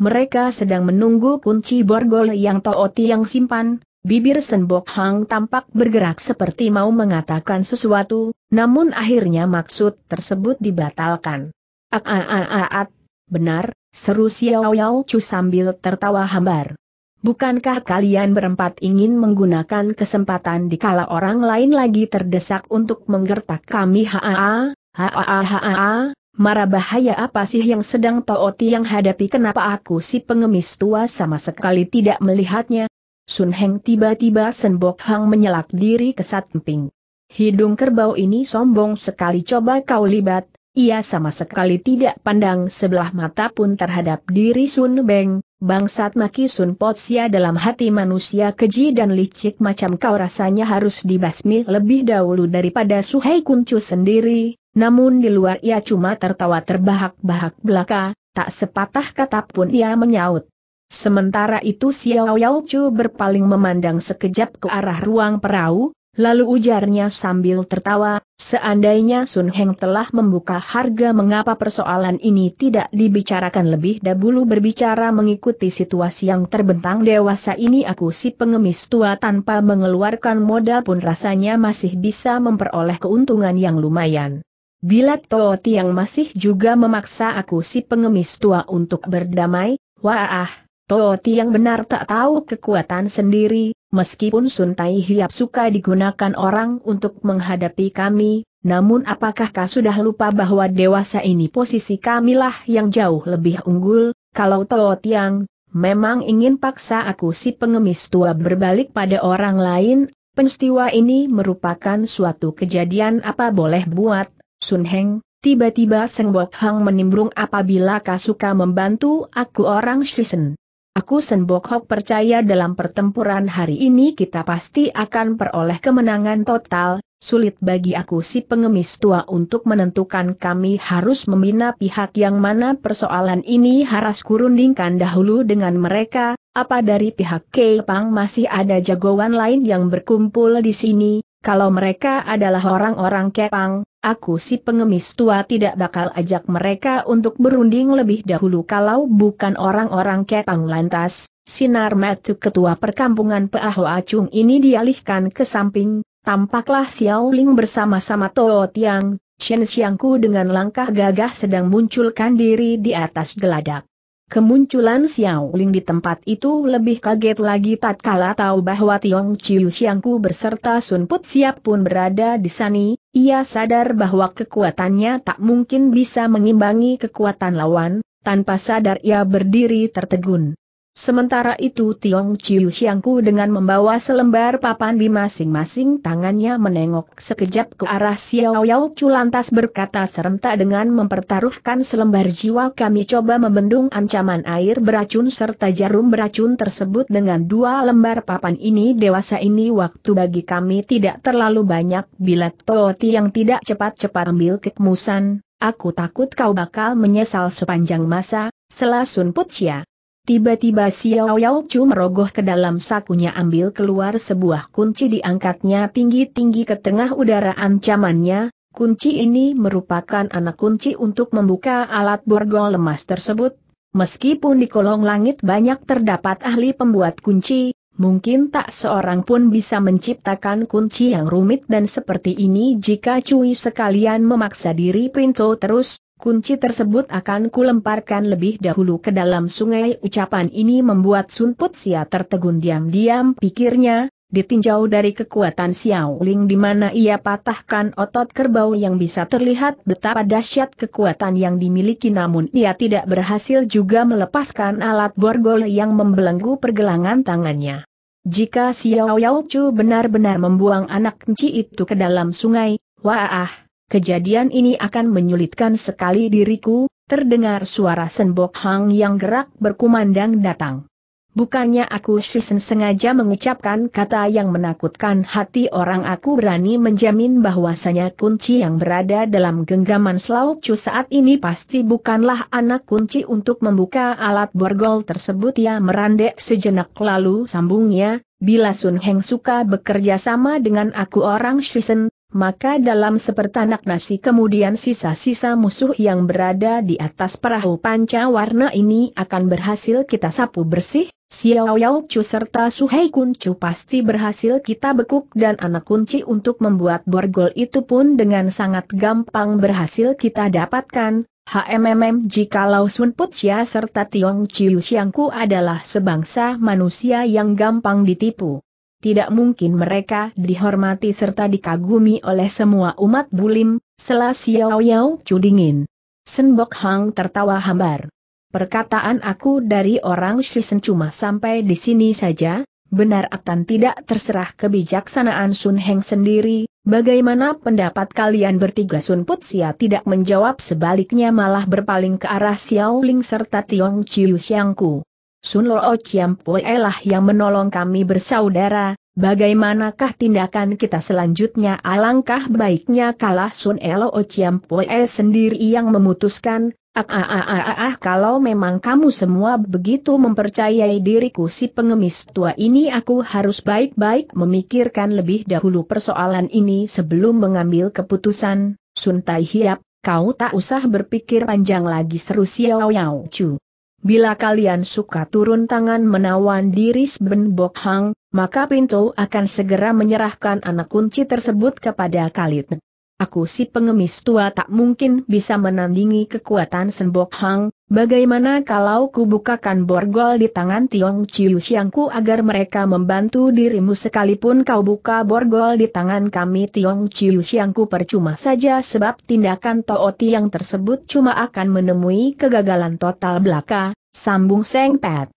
Mereka sedang menunggu kunci borgol yang Tao Tiang simpan, bibir Senbok Hang tampak bergerak seperti mau mengatakan sesuatu, namun akhirnya maksud tersebut dibatalkan. -at. benar, seru Xiao Yao Chu sambil tertawa hambar. Bukankah kalian berempat ingin menggunakan kesempatan di kala orang lain lagi terdesak untuk menggertak kami haa, haa haa, marah bahaya apa sih yang sedang Tooti yang hadapi kenapa aku si pengemis tua sama sekali tidak melihatnya? Sun Heng tiba-tiba Senbok Hang menyelak diri ke samping. Hidung kerbau ini sombong sekali coba kau libat, ia sama sekali tidak pandang sebelah mata pun terhadap diri Sun Beng, bangsat Maki Sun Potsia dalam hati manusia keji dan licik macam kau rasanya harus dibasmi lebih dahulu daripada Suhei Kuncu sendiri, namun di luar ia cuma tertawa terbahak-bahak belaka, tak sepatah kata pun ia menyaut. Sementara itu Xiao Yao Chu berpaling memandang sekejap ke arah ruang perahu, Lalu ujarnya sambil tertawa, seandainya Sun Heng telah membuka harga mengapa persoalan ini tidak dibicarakan lebih dahulu berbicara mengikuti situasi yang terbentang dewasa ini aku si pengemis tua tanpa mengeluarkan modal pun rasanya masih bisa memperoleh keuntungan yang lumayan. Bila Toh Tiang masih juga memaksa aku si pengemis tua untuk berdamai, wah ah, Toh Tiang benar tak tahu kekuatan sendiri, Meskipun Sun Tai Hiap suka digunakan orang untuk menghadapi kami, namun apakah kau sudah lupa bahwa dewasa ini posisi kamilah yang jauh lebih unggul, kalau Tao Tiang, memang ingin paksa aku si pengemis tua berbalik pada orang lain, peristiwa ini merupakan suatu kejadian apa boleh buat, Sun Heng, tiba-tiba Seng Bok Hang menimbrung apabila kau suka membantu aku orang Shisen. Aku Senbok percaya dalam pertempuran hari ini kita pasti akan peroleh kemenangan total, sulit bagi aku si pengemis tua untuk menentukan kami harus membina pihak yang mana persoalan ini harus kurundingkan dahulu dengan mereka, apa dari pihak Kepang masih ada jagoan lain yang berkumpul di sini, kalau mereka adalah orang-orang Kepang, Aku si pengemis tua tidak bakal ajak mereka untuk berunding lebih dahulu kalau bukan orang-orang kepang lantas. Sinar Metu ketua perkampungan Peaho Acung ini dialihkan ke samping, tampaklah Xiao Ling bersama-sama Tuo Tiang, Chen Xiangku dengan langkah gagah sedang munculkan diri di atas geladak. Kemunculan Xiao Ling di tempat itu lebih kaget lagi tatkala tahu bahwa Tiong Chiu Xiangku berserta Sun Put Siap pun berada di sana. ia sadar bahwa kekuatannya tak mungkin bisa mengimbangi kekuatan lawan, tanpa sadar ia berdiri tertegun. Sementara itu Tiong Chiu Xiangku dengan membawa selembar papan di masing-masing tangannya menengok sekejap ke arah Xiao Yao Chu lantas berkata serentak dengan mempertaruhkan selembar jiwa kami coba membendung ancaman air beracun serta jarum beracun tersebut dengan dua lembar papan ini dewasa ini waktu bagi kami tidak terlalu banyak bila Toh Tiang tidak cepat-cepat ambil kekmusan, aku takut kau bakal menyesal sepanjang masa, selasun Putsia. Tiba-tiba Xiao Yao Chu merogoh ke dalam sakunya ambil keluar sebuah kunci diangkatnya tinggi-tinggi ke tengah udara ancamannya, kunci ini merupakan anak kunci untuk membuka alat borgol lemas tersebut. Meskipun di kolong langit banyak terdapat ahli pembuat kunci, mungkin tak seorang pun bisa menciptakan kunci yang rumit dan seperti ini jika Cui sekalian memaksa diri pintu terus, kunci tersebut akan kulemparkan lebih dahulu ke dalam sungai. Ucapan ini membuat Sun Sia tertegun diam-diam pikirnya, ditinjau dari kekuatan Xiao Ling di mana ia patahkan otot kerbau yang bisa terlihat betapa dahsyat kekuatan yang dimiliki namun ia tidak berhasil juga melepaskan alat borgol yang membelenggu pergelangan tangannya. Jika Xiao Yao Chu benar-benar membuang anak kunci itu ke dalam sungai, wah Kejadian ini akan menyulitkan sekali diriku, terdengar suara Senbok Hang yang gerak berkumandang datang. Bukannya aku Shisen sengaja mengucapkan kata yang menakutkan hati orang aku berani menjamin bahwasanya kunci yang berada dalam genggaman Slau Chu saat ini pasti bukanlah anak kunci untuk membuka alat borgol tersebut ya merandek sejenak lalu sambungnya, bila Sun Heng suka bekerja sama dengan aku orang Shisen, maka dalam sepertanak nasi kemudian sisa-sisa musuh yang berada di atas perahu panca warna ini akan berhasil kita sapu bersih, Xiao Yao Chu serta Suhei Kun Chu pasti berhasil kita bekuk dan anak kunci untuk membuat borgol itu pun dengan sangat gampang berhasil kita dapatkan, HMMM jikalau Sun Chia serta Tiong Chiu Xiangku adalah sebangsa manusia yang gampang ditipu tidak mungkin mereka dihormati serta dikagumi oleh semua umat bulim, selah Xiao Yao Chu dingin. Senbok Hang tertawa hambar. Perkataan aku dari orang Shisen cuma sampai di sini saja, benar akan tidak terserah kebijaksanaan Sun Heng sendiri, bagaimana pendapat kalian bertiga Sun Put sia tidak menjawab sebaliknya malah berpaling ke arah Xiao Ling serta Tiong Chiu Xiangku. Sun Lo Chiam lah yang menolong kami bersaudara, bagaimanakah tindakan kita selanjutnya alangkah baiknya kalah Sun e Lo Chiam Pue sendiri yang memutuskan, ah ah ah ah ah, ah kalau memang kamu semua begitu mempercayai diriku si pengemis tua ini aku harus baik-baik memikirkan lebih dahulu persoalan ini sebelum mengambil keputusan, Sun Tai Hiap, kau tak usah berpikir panjang lagi seru Xiao Yao Chu. Bila kalian suka turun tangan menawan diri Sben Bok Hang, maka pintu akan segera menyerahkan anak kunci tersebut kepada kalian aku si pengemis tua tak mungkin bisa menandingi kekuatan Senbok Hang, bagaimana kalau ku bukakan borgol di tangan Tiong Chiu Xiangku agar mereka membantu dirimu sekalipun kau buka borgol di tangan kami Tiong Chiu Xiangku percuma saja sebab tindakan Tooti yang tersebut cuma akan menemui kegagalan total belaka, sambung Seng Pet.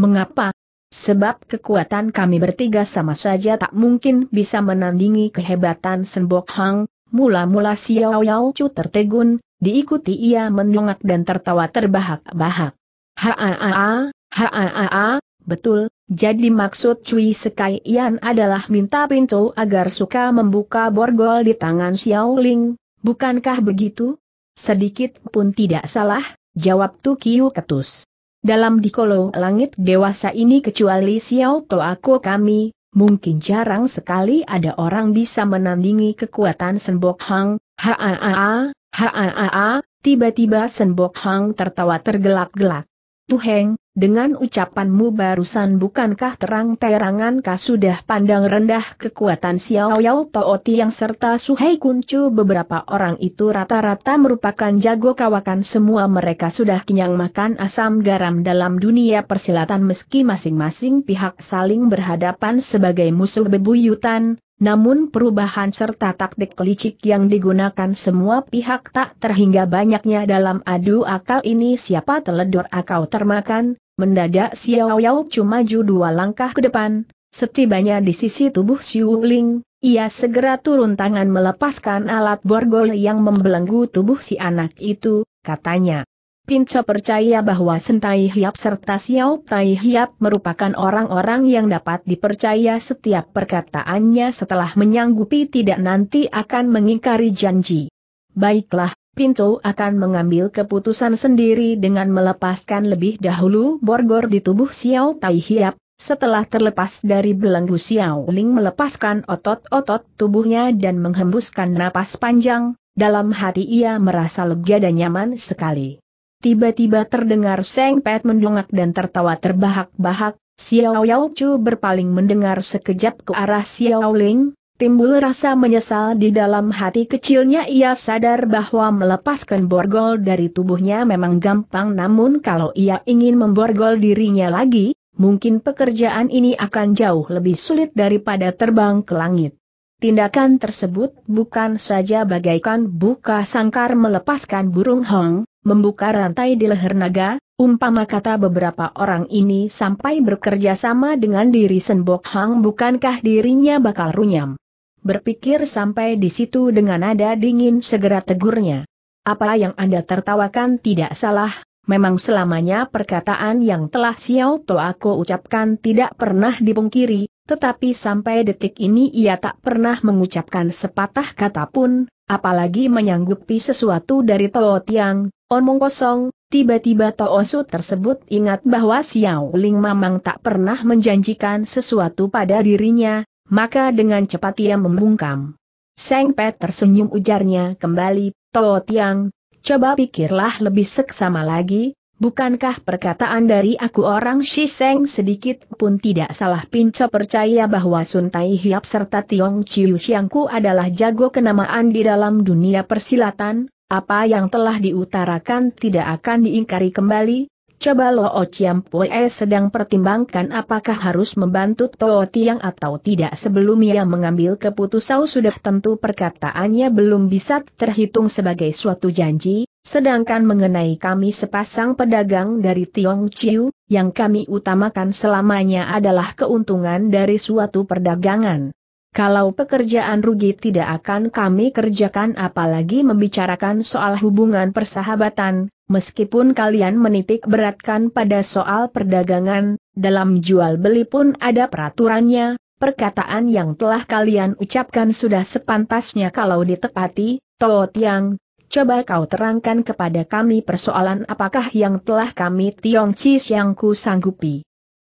Mengapa? Sebab kekuatan kami bertiga sama saja tak mungkin bisa menandingi kehebatan Senbok Hang, Mula-mula Xiao Yao Chu tertegun, diikuti ia mendongak dan tertawa terbahak-bahak. ha ha betul, jadi maksud Cui Sekai Yan adalah minta pintu agar suka membuka borgol di tangan Xiao Ling, bukankah begitu? Sedikit pun tidak salah, jawab Tu Kiu Ketus. Dalam dikolo langit dewasa ini kecuali Xiao Aku kami, mungkin jarang sekali ada orang bisa menandingi kekuatan Senbok Hang, Haa, haa, tiba tiba Senbok Hang tertawa tergelak-gelak. Tuheng, dengan ucapanmu barusan bukankah terang-terangan kau sudah pandang rendah kekuatan Xiao Yao Pao Tiang serta Suhei Kuncu beberapa orang itu rata-rata merupakan jago kawakan semua mereka sudah kenyang makan asam garam dalam dunia persilatan meski masing-masing pihak saling berhadapan sebagai musuh bebuyutan, namun perubahan serta taktik licik yang digunakan semua pihak tak terhingga banyaknya dalam adu akal ini siapa teledor akau termakan, Mendadak Xiao Yao maju dua langkah ke depan, setibanya di sisi tubuh Xiu Ling, ia segera turun tangan melepaskan alat borgol yang membelenggu tubuh si anak itu, katanya. Pinco percaya bahwa Sentai Hiap serta Xiao Tai Hiap merupakan orang-orang yang dapat dipercaya setiap perkataannya setelah menyanggupi tidak nanti akan mengingkari janji. Baiklah, Pinto akan mengambil keputusan sendiri dengan melepaskan lebih dahulu borgor di tubuh Xiao Tai Hiap, setelah terlepas dari belenggu Xiao Ling melepaskan otot-otot tubuhnya dan menghembuskan napas panjang, dalam hati ia merasa lega dan nyaman sekali. Tiba-tiba terdengar Seng Pet mendongak dan tertawa terbahak-bahak, Xiao Yao Chu berpaling mendengar sekejap ke arah Xiao Ling, Timbul rasa menyesal di dalam hati kecilnya ia sadar bahwa melepaskan borgol dari tubuhnya memang gampang namun kalau ia ingin memborgol dirinya lagi, mungkin pekerjaan ini akan jauh lebih sulit daripada terbang ke langit. Tindakan tersebut bukan saja bagaikan buka sangkar melepaskan burung hong, membuka rantai di leher naga, umpama kata beberapa orang ini sampai bekerja sama dengan diri Senbok hong bukankah dirinya bakal runyam berpikir sampai di situ dengan nada dingin segera tegurnya. Apa yang Anda tertawakan tidak salah, memang selamanya perkataan yang telah Xiao To aku ucapkan tidak pernah dipungkiri, tetapi sampai detik ini ia tak pernah mengucapkan sepatah kata pun, apalagi menyanggupi sesuatu dari Tao Tiang, omong kosong, tiba-tiba Tao Osu tersebut ingat bahwa Xiao Ling memang tak pernah menjanjikan sesuatu pada dirinya, maka dengan cepat ia membungkam. Seng Pet tersenyum ujarnya kembali, Tao Tiang, coba pikirlah lebih seksama lagi, bukankah perkataan dari aku orang Shiseng sedikit pun tidak salah Pinco percaya bahwa Sun Tai Hiap serta Tiong Chiu Xiangku adalah jago kenamaan di dalam dunia persilatan, apa yang telah diutarakan tidak akan diingkari kembali, Coba Lo oh Chiam Pue sedang pertimbangkan apakah harus membantu Toh Tiang atau tidak sebelum ia mengambil keputusan sudah tentu perkataannya belum bisa terhitung sebagai suatu janji, sedangkan mengenai kami sepasang pedagang dari Tiong Chiu, yang kami utamakan selamanya adalah keuntungan dari suatu perdagangan. Kalau pekerjaan rugi tidak akan kami kerjakan apalagi membicarakan soal hubungan persahabatan, meskipun kalian menitik beratkan pada soal perdagangan, dalam jual beli pun ada peraturannya, perkataan yang telah kalian ucapkan sudah sepantasnya kalau ditepati, Toh Tiang, coba kau terangkan kepada kami persoalan apakah yang telah kami Tiong Chi Siangku sanggupi.